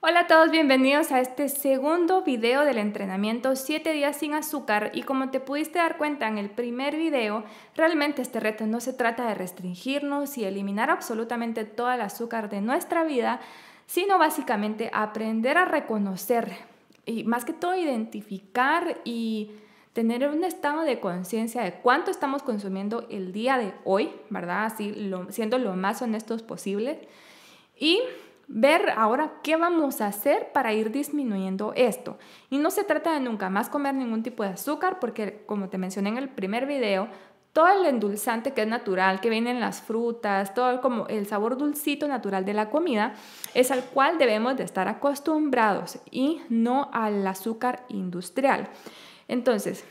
Hola a todos, bienvenidos a este segundo video del entrenamiento 7 días sin azúcar y como te pudiste dar cuenta en el primer video, realmente este reto no se trata de restringirnos y eliminar absolutamente todo el azúcar de nuestra vida, sino básicamente aprender a reconocer y más que todo identificar y tener un estado de conciencia de cuánto estamos consumiendo el día de hoy, ¿verdad? Así lo, siendo lo más honestos posible y ver ahora qué vamos a hacer para ir disminuyendo esto. Y no se trata de nunca más comer ningún tipo de azúcar porque, como te mencioné en el primer video, todo el endulzante que es natural, que viene en las frutas, todo como el sabor dulcito natural de la comida, es al cual debemos de estar acostumbrados y no al azúcar industrial. Entonces,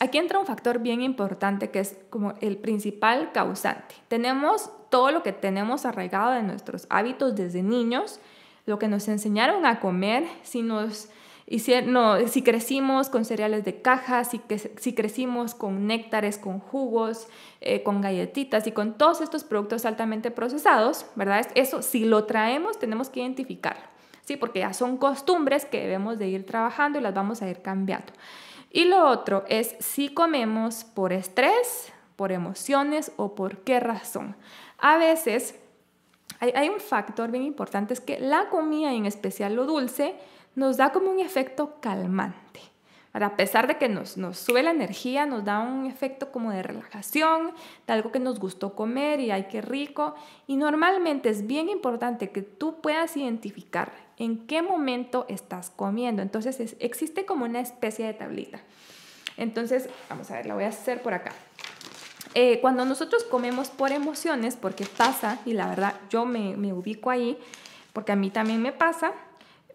aquí entra un factor bien importante que es como el principal causante. Tenemos todo lo que tenemos arraigado de nuestros hábitos desde niños, lo que nos enseñaron a comer, si nos crecimos con cereales de caja, si, crecimos con néctares, con jugos, eh, con galletitas y con todos estos productos altamente procesados, ¿verdad? Eso, si lo traemos, tenemos que identificarlo, ¿sí? Porque ya son costumbres que debemos de ir trabajando y las vamos a ir cambiando. Y lo otro es si comemos por estrés, por emociones o por qué razón. A veces hay, un factor bien importante, es que la comida, en especial lo dulce, nos da como un efecto calmante. A pesar de que nos, sube la energía, nos da un efecto como de relajación, de algo que nos gustó comer y hay que rico. Y normalmente es bien importante que tú puedas identificar en qué momento estás comiendo. Entonces existe como una especie de tablita. Entonces, vamos a ver, la voy a hacer por acá. Eh, cuando nosotros comemos por emociones, porque pasa, y la verdad yo me, ubico ahí, porque a mí también me pasa,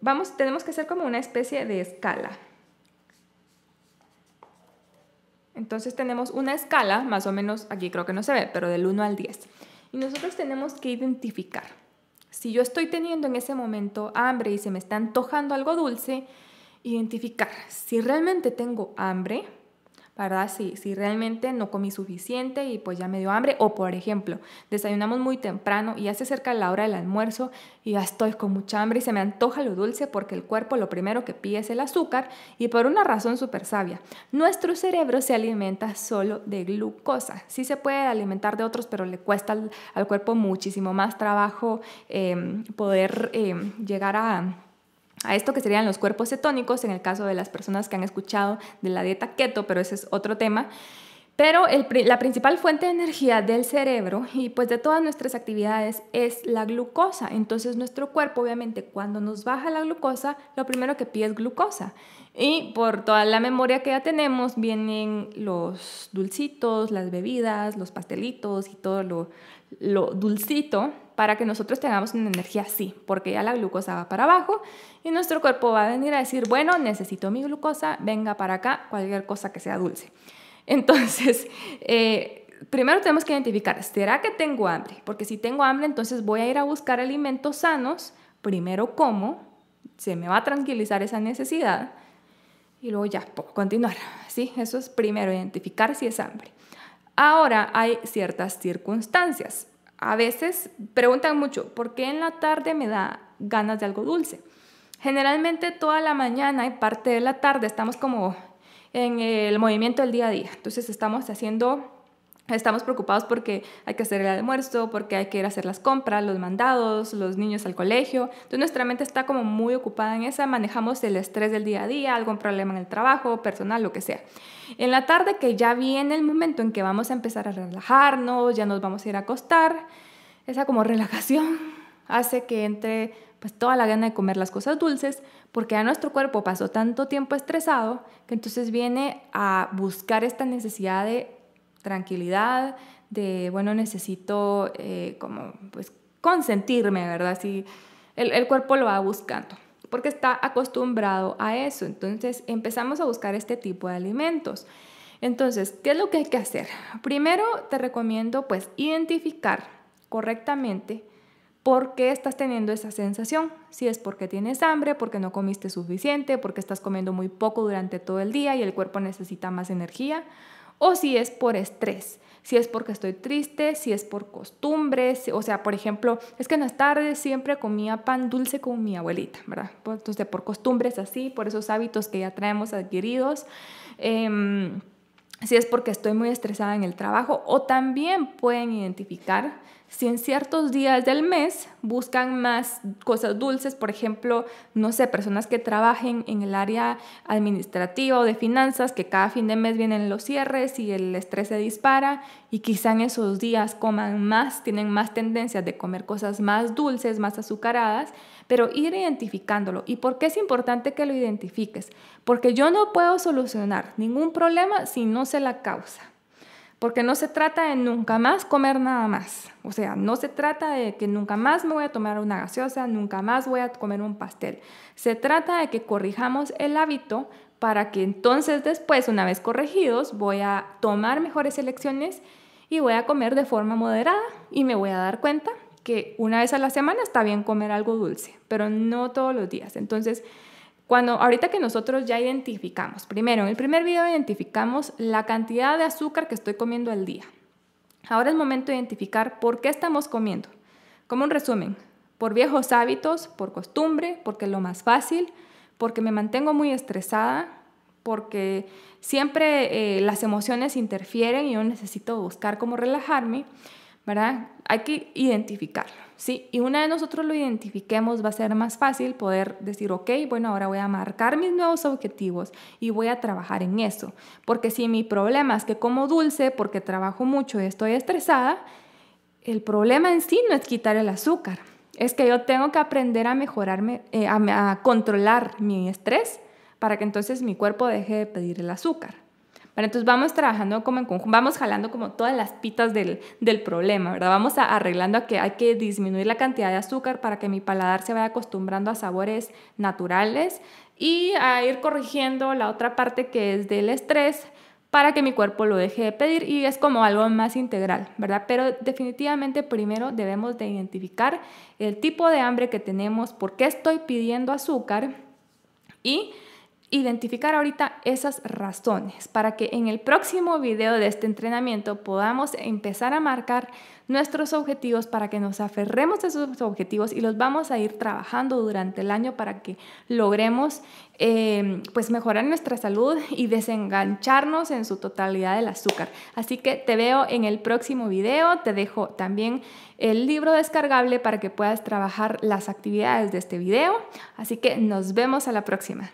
vamos, tenemos que hacer como una especie de escala. Entonces tenemos una escala, más o menos, aquí creo que no se ve, pero del 1 al 10. Y nosotros tenemos que identificar. Si yo estoy teniendo en ese momento hambre y se me está antojando algo dulce, identificar si realmente tengo hambre, ¿verdad? Si, si realmente no comí suficiente y pues ya me dio hambre. O por ejemplo, desayunamos muy temprano y ya cerca acerca la hora del almuerzo y ya estoy con mucha hambre y se me antoja lo dulce porque el cuerpo lo primero que pide es el azúcar y por una razón súper sabia. Nuestro cerebro se alimenta solo de glucosa. Sí se puede alimentar de otros, pero le cuesta al, cuerpo muchísimo más trabajo em, poder em, llegar a a esto que serían los cuerpos cetónicos en el caso de las personas que han escuchado de la dieta keto, pero ese es otro tema. Pero la principal fuente de energía del cerebro y pues de todas nuestras actividades es la glucosa. Entonces nuestro cuerpo obviamente cuando nos baja la glucosa, lo primero que pide es glucosa. Y por toda la memoria que ya tenemos vienen los dulcitos, las bebidas, los pastelitos y todo lo, lo dulcito para que nosotros tengamos una energía así, porque ya la glucosa va para abajo y nuestro cuerpo va a venir a decir, bueno, necesito mi glucosa, venga para acá, cualquier cosa que sea dulce. Entonces, eh, primero tenemos que identificar, ¿será que tengo hambre? Porque si tengo hambre, entonces voy a ir a buscar alimentos sanos, primero como, se me va a tranquilizar esa necesidad y luego ya, puedo continuar. ¿sí? Eso es primero, identificar si es hambre. Ahora hay ciertas circunstancias a veces preguntan mucho, ¿por qué en la tarde me da ganas de algo dulce? Generalmente toda la mañana y parte de la tarde estamos como en el movimiento del día a día. Entonces estamos haciendo Estamos preocupados porque hay que hacer el almuerzo, porque hay que ir a hacer las compras, los mandados, los niños al colegio. Entonces nuestra mente está como muy ocupada en esa, manejamos el estrés del día a día, algún problema en el trabajo, personal, lo que sea. En la tarde que ya viene el momento en que vamos a empezar a relajarnos, ya nos vamos a ir a acostar, esa como relajación hace que entre pues toda la gana de comer las cosas dulces, porque a nuestro cuerpo pasó tanto tiempo estresado que entonces viene a buscar esta necesidad de tranquilidad, de, bueno, necesito eh, como, pues, consentirme, ¿verdad? Si el, el cuerpo lo va buscando, porque está acostumbrado a eso. Entonces empezamos a buscar este tipo de alimentos. Entonces, ¿qué es lo que hay que hacer? Primero te recomiendo pues identificar correctamente por qué estás teniendo esa sensación. Si es porque tienes hambre, porque no comiste suficiente, porque estás comiendo muy poco durante todo el día y el cuerpo necesita más energía, o si es por estrés si es porque estoy triste, si es por costumbres, o sea, por ejemplo, es que en las tardes siempre comía pan dulce con mi abuelita, ¿verdad? Entonces, por costumbres así, por esos hábitos que ya traemos adquiridos. Em, si es porque estoy muy estresada en el trabajo o también pueden identificar si en ciertos días del mes buscan más cosas dulces, por ejemplo, no sé, personas que trabajen en el área administrativa o de finanzas, que cada fin de mes vienen los cierres y el estrés se dispara y quizá en esos días coman más, tienen más tendencias de comer cosas más dulces, más azucaradas, pero ir identificándolo. ¿Y por qué es importante que lo identifiques? Porque yo no puedo solucionar ningún problema si no la causa. Porque no se trata de nunca más comer nada más. O sea, no se trata de que nunca más me voy a tomar una gaseosa, nunca más voy a comer un pastel. Se trata de que corrijamos el hábito para que entonces después, una vez corregidos, voy a tomar mejores elecciones y voy a comer de forma moderada y me voy a dar cuenta que una vez a la semana está bien comer algo dulce, pero no todos los días. Entonces, cuando ahorita que nosotros ya identificamos, primero, en el primer video identificamos la cantidad de azúcar que estoy comiendo al día. Ahora es momento de identificar por qué estamos comiendo. Como un resumen, por viejos hábitos, por costumbre, porque es lo más fácil, porque me mantengo muy estresada, porque siempre eh, las emociones interfieren y yo necesito buscar cómo relajarme. ¿verdad? Hay que identificarlo, ¿sí? Y una vez nosotros lo identifiquemos va a ser más fácil poder decir, ok, bueno, ahora voy a marcar mis nuevos objetivos y voy a trabajar en eso. Porque si mi problema es que como dulce porque trabajo mucho y estoy estresada, el problema en sí no es quitar el azúcar, es que yo tengo que aprender a mejorarme, eh, a controlar mi estrés para que entonces mi cuerpo deje de pedir el azúcar. Bueno, entonces vamos trabajando como en conjunto, vamos jalando como todas las pitas del, del problema, ¿verdad? Vamos a, arreglando que hay que disminuir la cantidad de azúcar para que mi paladar se vaya acostumbrando a sabores naturales y a ir corrigiendo la otra parte que es del estrés para que mi cuerpo lo deje de pedir y es como algo más integral, ¿verdad? Pero definitivamente primero debemos de identificar el tipo de hambre que tenemos, por qué estoy pidiendo azúcar y identificar ahorita esas razones para que en el próximo video de este entrenamiento podamos empezar a marcar nuestros objetivos para que nos aferremos a esos objetivos y los vamos a ir trabajando durante el año para que logremos eh, pues mejorar nuestra salud y desengancharnos en su totalidad del azúcar. Así que te veo en el próximo video, te dejo también el libro descargable para que puedas trabajar las actividades de este video. Así que nos vemos a la próxima.